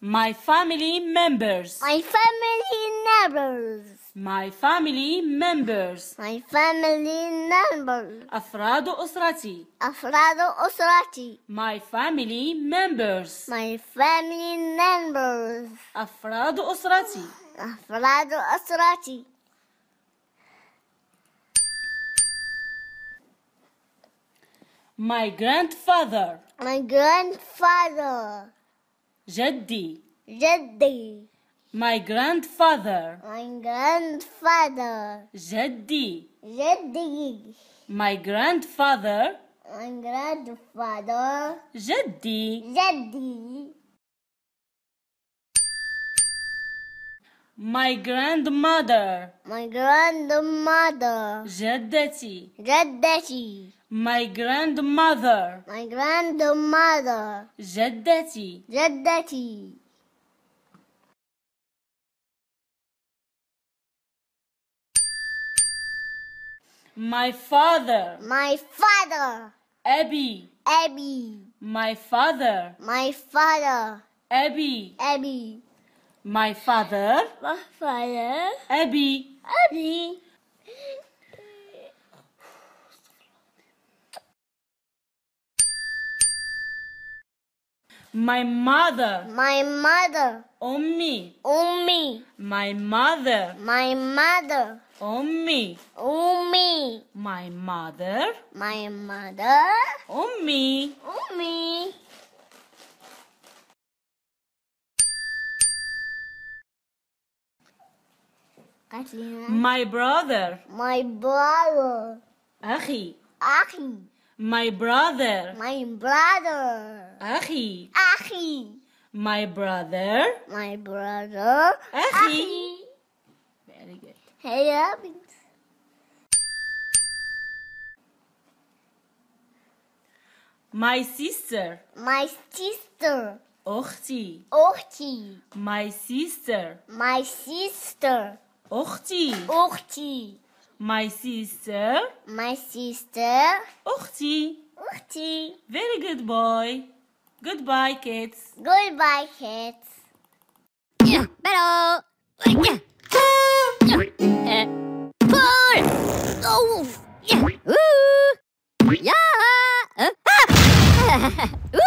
My family members. My family members. My family members. My family members. أفراد أسرتي. أفراد أسرتي. My family members. My family members. أفراد أسرتي. أفراد أسرتي. My grandfather. My grandfather. جدي جدي My grandfather My grandfather جدي جدي My grandfather My grandfather جدي جدي My grandmother. My grandmother. جدتي. جدتي. My grandmother. My grandmother. جدتي. جدتي. My father. My father. Abby. Abby. My father. My father. Abby. Abby. My father. My father. Abby. Abby. My mother. My mother. Ummi. Ummi. My mother. My mother. Ummi. Ummi. My mother. My mother. Ummi. Ummi. My brother. My brother. أخي. أخي. My brother. My brother. أخي. أخي. My brother. My brother. أخي. Very good. Hey, Abby. My sister. My sister. أختي. أختي. My sister. My sister. أختي أختي My sister My sister أختي أختي Very good boy Goodbye kids Goodbye kids Battle Oh Yeah Ooh Yeah uh, ah.